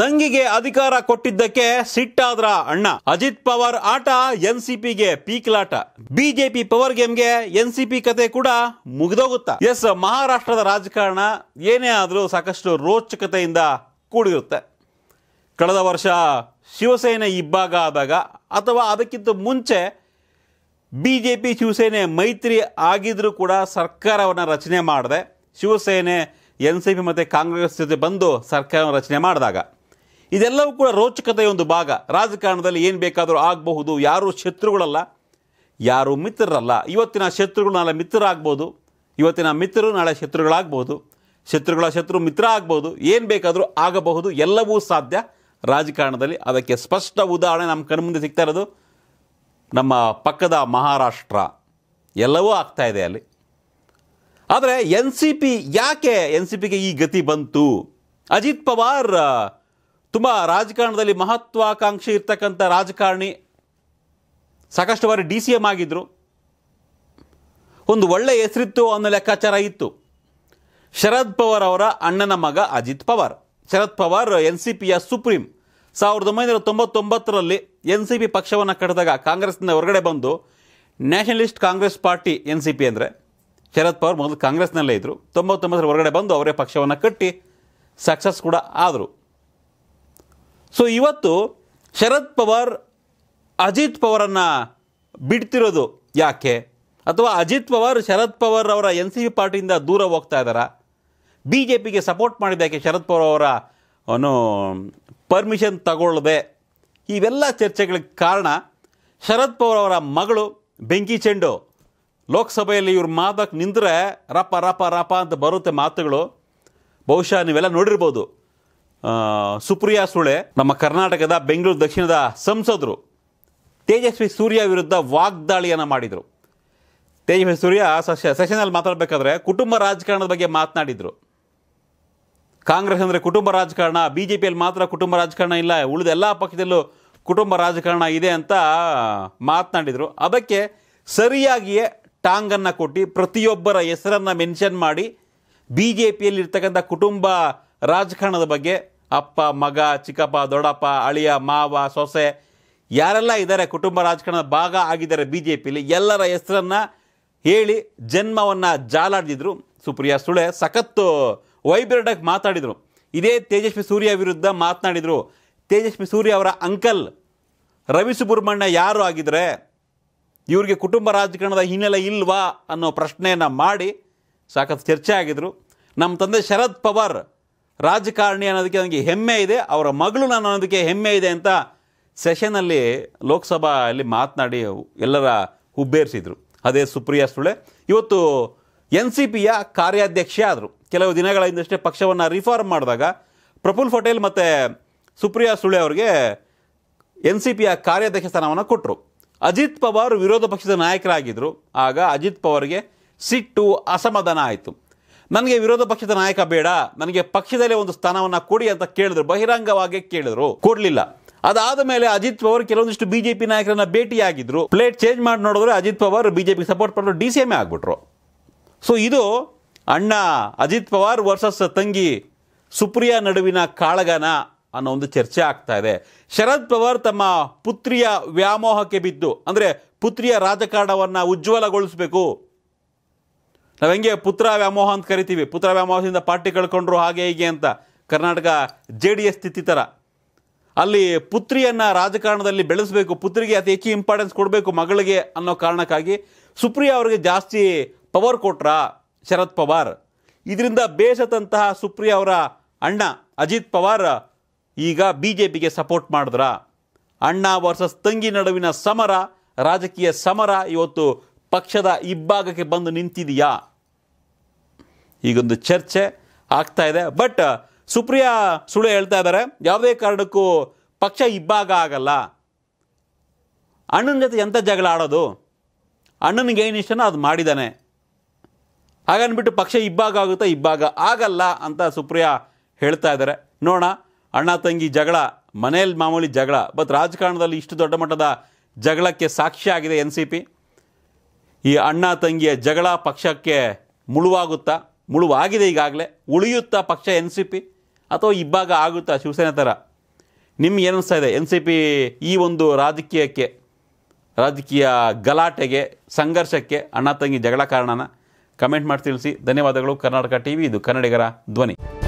ತಂಗಿಗೆ ಅಧಿಕಾರ ಕೊಟ್ಟಿದ್ದಕ್ಕೆ ಸಿಟ್ಟಾದ್ರ ಅಣ್ಣ ಅಜಿತ್ ಪವಾರ್ ಆಟ ಎನ್ ಸಿ ಪಿಗೆ ಪೀಕ್ಲಾಟ ಬಿಜೆಪಿ ಪವರ್ ಗೇಮ್ಗೆ ಎನ್ ಸಿ ಪಿ ಕತೆ ಕೂಡ ಮುಗಿದೋಗುತ್ತಾ ಎಸ್ ಮಹಾರಾಷ್ಟ್ರದ ರಾಜಕಾರಣ ಏನೇ ಆದರೂ ಸಾಕಷ್ಟು ರೋಚಕತೆಯಿಂದ ಕೂಡಿರುತ್ತೆ ಕಳೆದ ವರ್ಷ ಶಿವಸೇನೆ ಇಬ್ಬಾಗ ಆದಾಗ ಅಥವಾ ಅದಕ್ಕಿಂತ ಮುಂಚೆ ಬಿ ಜೆ ಪಿ ಶಿವಸೇನೆ ಮೈತ್ರಿ ಆಗಿದ್ರೂ ಕೂಡ ಸರ್ಕಾರವನ್ನು ರಚನೆ ಮಾಡಿದೆ ಶಿವಸೇನೆ ಎನ್ ಸಿ ಪಿ ಮತ್ತು ಕಾಂಗ್ರೆಸ್ ಜೊತೆ ಬಂದು ಸರ್ಕಾರವನ್ನು ರಚನೆ ಮಾಡಿದಾಗ ಇದೆಲ್ಲವೂ ಕೂಡ ರೋಚಕತೆಯ ಒಂದು ಭಾಗ ರಾಜಕಾರಣದಲ್ಲಿ ಏನು ಬೇಕಾದರೂ ಆಗಬಹುದು ಯಾರೂ ಶತ್ರುಗಳಲ್ಲ ಯಾರು ಮಿತ್ರರಲ್ಲ ಇವತ್ತಿನ ಶತ್ರುಗಳು ನಾಳೆ ಮಿತ್ರರಾಗ್ಬೋದು ಇವತ್ತಿನ ಮಿತ್ರರು ನಾಳೆ ಶತ್ರುಗಳಾಗ್ಬೋದು ಶತ್ರುಗಳ ಶತ್ರು ಮಿತ್ರ ಆಗ್ಬೋದು ಏನು ಬೇಕಾದರೂ ಆಗಬಹುದು ಎಲ್ಲವೂ ಸಾಧ್ಯ ರಾಜಕಾರಣದಲ್ಲಿ ಅದಕ್ಕೆ ಸ್ಪಷ್ಟ ಉದಾಹರಣೆ ನಮ್ಮ ಕಣ್ಮುಂದೆ ಸಿಗ್ತಾ ಇರೋದು ನಮ್ಮ ಪಕ್ಕದ ಮಹಾರಾಷ್ಟ್ರ ಎಲ್ಲವೂ ಆಗ್ತಾ ಇದೆ ಅಲ್ಲಿ ಆದರೆ ಎನ್ ಸಿ ಪಿ ಯಾಕೆ ಎನ್ ಸಿ ಪಿಗೆ ಈ ಗತಿ ಬಂತು ಅಜಿತ್ ಪವಾರ್ ತುಂಬ ರಾಜಕಾರಣದಲ್ಲಿ ಮಹತ್ವಾಕಾಂಕ್ಷಿ ಇರ್ತಕ್ಕಂಥ ರಾಜಕಾರಣಿ ಸಾಕಷ್ಟು ಬಾರಿ ಡಿ ಸಿ ಎಮ್ ಆಗಿದ್ದರು ಒಂದು ಒಳ್ಳೆಯ ಹೆಸರಿತ್ತು ಅನ್ನೋ ಲೆಕ್ಕಾಚಾರ ಇತ್ತು ಶರದ್ ಪವಾರ್ ಅವರ ಅಣ್ಣನ ಮಗ ಅಜಿತ್ ಪವಾರ್ ಶರದ್ ಪವಾರ್ ಎನ್ ಸಿ ಪಿಯ ಸುಪ್ರೀಂ ಸಾವಿರದ ಒಂಬೈನೂರ ತೊಂಬತ್ತೊಂಬತ್ತರಲ್ಲಿ ಎನ್ ಸಿ ಪಿ ಪಕ್ಷವನ್ನು ಕಟ್ಟಿದಾಗ ಕಾಂಗ್ರೆಸ್ನಿಂದ ಹೊರಗಡೆ ಬಂದು Nationalist Congress Party N C P ಅಂದರೆ ಶರದ್ ಪವಾರ್ ಮೊದಲು ಕಾಂಗ್ರೆಸ್ನಲ್ಲೇ ಇದ್ದರು ತೊಂಬತ್ತೊಂಬತ್ತರ ಹೊರಗಡೆ ಬಂದು ಅವರೇ ಪಕ್ಷವನ್ನು ಕಟ್ಟಿ ಸಕ್ಸಸ್ ಕೂಡ ಆದರು ಸೊ ಇವತ್ತು ಶರದ್ ಪವಾರ್ ಅಜಿತ್ ಪವಾರನ್ನು ಬಿಡ್ತಿರೋದು ಯಾಕೆ ಅಥವಾ ಅಜಿತ್ ಪವಾರ್ ಶರದ್ ಪವಾರ್ ಅವರ ಎನ್ ಸಿ ಪಿ ಪಾರ್ಟಿಯಿಂದ ದೂರ ಹೋಗ್ತಾ ಇದ್ದಾರಾ ಬಿ ಜೆ ಪಿಗೆ ಸಪೋರ್ಟ್ ಮಾಡಿದ್ದಕ್ಕೆ ಶರದ್ ಪವಾರ್ ಅವರ ಅವನು ಪರ್ಮಿಷನ್ ತಗೊಳ್ಳದೆ ಇವೆಲ್ಲ ಚರ್ಚೆಗಳಿಗೆ ಕಾರಣ ಶರದ್ ಪವಾರ್ ಅವರ ಮಗಳು ಬೆಂಕಿ ಚೆಂಡು ಲೋಕಸಭೆಯಲ್ಲಿ ಇವ್ರು ಮಾತಕ್ಕೆ ನಿಂತರೆ ರಪ ರಪ ರಪ ಅಂತ ಬರುತ್ತೆ ಮಾತುಗಳು ಬಹುಶಃ ನೀವೆಲ್ಲ ನೋಡಿರ್ಬೋದು ಸುಪ್ರಿಯಾ ಸುಳೆ ನಮ್ಮ ಕರ್ನಾಟಕದ ಬೆಂಗಳೂರು ದಕ್ಷಿಣದ ಸಂಸದರು ತೇಜಸ್ವಿ ಸೂರ್ಯ ವಿರುದ್ಧ ವಾಗ್ದಾಳಿಯನ್ನು ಮಾಡಿದರು ತೇಜಸ್ವಿ ಸೂರ್ಯ ಸೆಷನಲ್ಲಿ ಮಾತಾಡಬೇಕಾದ್ರೆ ಕುಟುಂಬ ರಾಜಕಾರಣದ ಬಗ್ಗೆ ಮಾತನಾಡಿದರು ಕಾಂಗ್ರೆಸ್ ಅಂದರೆ ಕುಟುಂಬ ರಾಜಕಾರಣ ಬಿ ಜೆ ಪಿಯಲ್ಲಿ ಮಾತ್ರ ಕುಟುಂಬ ರಾಜಕಾರಣ ಇಲ್ಲ ಉಳಿದ ಎಲ್ಲ ಪಕ್ಷದಲ್ಲೂ ಕುಟುಂಬ ರಾಜಕಾರಣ ಇದೆ ಅಂತ ಮಾತನಾಡಿದರು ಅದಕ್ಕೆ ಸರಿಯಾಗಿಯೇ ಟಾಂಗನ್ನು ಕೊಟ್ಟು ಪ್ರತಿಯೊಬ್ಬರ ಹೆಸರನ್ನು ಮೆನ್ಷನ್ ಮಾಡಿ ಬಿ ಜೆ ಪಿಯಲ್ಲಿರ್ತಕ್ಕಂಥ ಕುಟುಂಬ ರಾಜಕಾರಣದ ಬಗ್ಗೆ ಅಪ್ಪ ಮಗ ಚಿಕ್ಕಪ್ಪ ದೊಡ್ಡಪ್ಪ ಅಳಿಯ ಮಾವ ಸೊಸೆ ಯಾರೆಲ್ಲ ಇದ್ದಾರೆ ಕುಟುಂಬ ರಾಜಕಾರಣದ ಭಾಗ ಆಗಿದ್ದಾರೆ ಬಿ ಜೆ ಪಿಲಿ ಎಲ್ಲರ ಹೆಸರನ್ನು ಹೇಳಿ ಜನ್ಮವನ್ನು ಜಾಲಾಡಿದ್ರು ಸುಪ್ರಿಯಾ ಸುಳೆ ಸಖತ್ತು ವೈಬ್ರೆಂಟಾಗಿ ಮಾತಾಡಿದರು ಇದೇ ತೇಜಸ್ವಿ ಸೂರ್ಯ ವಿರುದ್ಧ ಮಾತನಾಡಿದರು ತೇಜಸ್ವಿ ಸೂರ್ಯ ಅವರ ಅಂಕಲ್ ರವಿ ಸುಬ್ರಹ್ಮಣ್ಯ ಯಾರು ಆಗಿದ್ರೆ ಇವರಿಗೆ ಕುಟುಂಬ ರಾಜಕಾರಣದ ಹಿನ್ನೆಲೆ ಇಲ್ವಾ ಅನ್ನೋ ಪ್ರಶ್ನೆಯನ್ನು ಮಾಡಿ ಸಾಕಷ್ಟು ಚರ್ಚೆ ಆಗಿದ್ರು ನಮ್ಮ ತಂದೆ ಶರದ್ ಪವಾರ್ ರಾಜಕಾರಣಿ ಅನ್ನೋದಕ್ಕೆ ನನಗೆ ಹೆಮ್ಮೆ ಇದೆ ಅವರ ಮಗಳು ನಾನು ಅನ್ನೋದಕ್ಕೆ ಹೆಮ್ಮೆ ಇದೆ ಅಂತ ಸೆಷನಲ್ಲಿ ಲೋಕಸಭೆಯಲ್ಲಿ ಮಾತನಾಡಿ ಎಲ್ಲರ ಹುಬ್ಬೇರಿಸಿದರು ಅದೇ ಸುಪ್ರಿಯಾ ಸುಳೆ ಇವತ್ತು ಎನ್ ಸಿ ಪಿಯ ಕಾರ್ಯಾಧ್ಯಕ್ಷ ಆದರು ಕೆಲವು ದಿನಗಳ ಹಿಂದಷ್ಟೇ ಪಕ್ಷವನ್ನು ರಿಫಾರ್ಮ್ ಮಾಡಿದಾಗ ಪ್ರಫುಲ್ ಪಟೇಲ್ ಮತ್ತು ಸುಪ್ರಿಯಾ ಸುಳೆ ಅವರಿಗೆ ಎನ್ ಸಿ ಪಿಯ ಕಾರ್ಯಾಧ್ಯಕ್ಷ ಸ್ಥಾನವನ್ನು ಕೊಟ್ಟರು ಅಜಿತ್ ಪವಾರ್ ವಿರೋಧ ಪಕ್ಷದ ನಾಯಕರಾಗಿದ್ದರು ಆಗ ಅಜಿತ್ ಪವಾರ್ಗೆ ಸಿಟ್ಟು ಅಸಮಾಧಾನ ಆಯಿತು ನನಗೆ ವಿರೋಧ ಪಕ್ಷದ ನಾಯಕ ಬೇಡ ನನಗೆ ಪಕ್ಷದಲ್ಲೇ ಒಂದು ಸ್ಥಾನವನ್ನು ಕೊಡಿ ಅಂತ ಕೇಳಿದ್ರು ಬಹಿರಂಗವಾಗಿ ಕೇಳಿದ್ರು ಕೊಡಲಿಲ್ಲ ಅದಾದ ಮೇಲೆ ಅಜಿತ್ ಪವಾರ್ ಕೆಲವೊಂದಿಷ್ಟು ಬಿಜೆಪಿ ನಾಯಕರನ್ನ ಭೇಟಿಯಾಗಿದ್ರು ಪ್ಲೇಟ್ ಚೇಂಜ್ ಮಾಡಿ ನೋಡಿದ್ರೆ ಅಜಿತ್ ಪವಾರ್ ಬಿಜೆಪಿ ಸಪೋರ್ಟ್ ಮಾಡಿದ್ರು ಡಿ ಸಿ ಎಮ್ ಆಗ್ಬಿಟ್ರು ಸೊ ಇದು ಅಣ್ಣ ಅಜಿತ್ ಪವಾರ್ ವರ್ಸಸ್ ತಂಗಿ ಸುಪ್ರಿಯಾ ನಡುವಿನ ಕಾಳಗನ ಅನ್ನೋ ಒಂದು ಚರ್ಚೆ ಆಗ್ತಾ ಇದೆ ಶರದ್ ಪವಾರ್ ತಮ್ಮ ಪುತ್ರಿಯ ವ್ಯಾಮೋಹಕ್ಕೆ ಬಿದ್ದು ಅಂದರೆ ಪುತ್ರಿಯ ರಾಜಕಾರಣವನ್ನು ಉಜ್ವಲಗೊಳಿಸಬೇಕು ನಾವು ಹೆಂಗೆ ಪುತ್ರ ವ್ಯಾಮೋಹ ಅಂತ ಕರಿತೀವಿ ಪುತ್ರ ವ್ಯಾಮೋಹದಿಂದ ಪಾರ್ಟಿ ಕಳ್ಕೊಂಡ್ರು ಹಾಗೆ ಹೀಗೆ ಅಂತ ಕರ್ನಾಟಕ ಜೆ ಡಿ ಎಸ್ ಸ್ಥಿತಿ ಥರ ಅಲ್ಲಿ ಪುತ್ರಿಯನ್ನು ರಾಜಕಾರಣದಲ್ಲಿ ಬೆಳೆಸಬೇಕು ಪುತ್ರಿಗೆ ಅತಿ ಹೆಚ್ಚು ಇಂಪಾರ್ಟೆನ್ಸ್ ಕೊಡಬೇಕು ಮಗಳಿಗೆ ಅನ್ನೋ ಕಾರಣಕ್ಕಾಗಿ ಸುಪ್ರಿಯಾ ಅವರಿಗೆ ಜಾಸ್ತಿ ಪವರ್ ಕೊಟ್ರ ಶರದ್ ಪವಾರ್ ಇದರಿಂದ ಬೇಸತ್ತಂತಹ ಸುಪ್ರಿಯಾ ಅವರ ಅಣ್ಣ ಅಜಿತ್ ಪವಾರ್ ಈಗ ಬಿ ಜೆ ಪಿಗೆ ಸಪೋರ್ಟ್ ಮಾಡಿದ್ರ ಅಣ್ಣ ವರ್ಸಸ್ ತಂಗಿ ನಡುವಿನ ಸಮರ ರಾಜಕೀಯ ಸಮರ ಇವತ್ತು ಪಕ್ಷದ ಇಬ್ಬಾಗಕ್ಕೆ ಬಂದು ನಿಂತಿದೆಯಾ ಈಗೊಂದು ಚರ್ಚೆ ಆಗ್ತಾ ಇದೆ ಬಟ್ uh, ಸುಪ್ರಿಯಾ ಸುಳ್ಳು ಹೇಳ್ತಾ ಇದ್ದಾರೆ ಯಾವುದೇ ಕಾರಣಕ್ಕೂ ಪಕ್ಷ ಇಬ್ಬಾಗ ಆಗಲ್ಲ ಅಣ್ಣನ ಜೊತೆ ಎಂಥ ಜಗಳ ಆಡೋದು ಅಣ್ಣನಿಗೆ ಏನು ಇಷ್ಟನೋ ಅದು ಮಾಡಿದ್ದಾನೆ ಹಾಗನ್ಬಿಟ್ಟು ಪಕ್ಷ ಇಬ್ಬಾಗ ಆಗುತ್ತಾ ಇಬ್ಬಾಗ ಆಗಲ್ಲ ಅಂತ ಸುಪ್ರಿಯಾ ಹೇಳ್ತಾ ಇದ್ದಾರೆ ನೋಡೋಣ ಅಣ್ಣ ತಂಗಿ ಜಗಳ ಮನೆಯಲ್ಲಿ ಮಾಮೂಲಿ ಜಗಳ ಬಟ್ ರಾಜಕಾರಣದಲ್ಲಿ ಇಷ್ಟು ದೊಡ್ಡ ಮಟ್ಟದ ಜಗಳಕ್ಕೆ ಆಗಿದೆ ಎನ್ ಸಿ ಪಿ ಈ ಅಣ್ಣ ತಂಗಿಯ ಜಗಳ ಪಕ್ಷಕ್ಕೆ ಮುಳುವಾಗುತ್ತಾ ಮುಳುವಾಗಿದೆ ಈಗಾಗಲೇ ಉಳಿಯುತ್ತಾ ಪಕ್ಷ ಎನ್ ಸಿ ಪಿ ಅಥವಾ ಇಬ್ಬಾಗ ಆಗುತ್ತಾ ಶಿವಸೇನೆ ಥರ ನಿಮ್ಗೆ ಏನಿಸ್ತಾ ಇದೆ ಎನ್ ಸಿ ಪಿ ಈ ಒಂದು ರಾಜಕೀಯಕ್ಕೆ ರಾಜಕೀಯ ಗಲಾಟೆಗೆ ಸಂಘರ್ಷಕ್ಕೆ ಅಣ್ಣ ತಂಗಿ ಜಗಳ ಕಾರಣನ ಕಮೆಂಟ್ ಮಾಡಿ ತಿಳಿಸಿ ಧನ್ಯವಾದಗಳು ಕರ್ನಾಟಕ ಟಿ ವಿ ಇದು ಕನ್ನಡಿಗರ ಧ್ವನಿ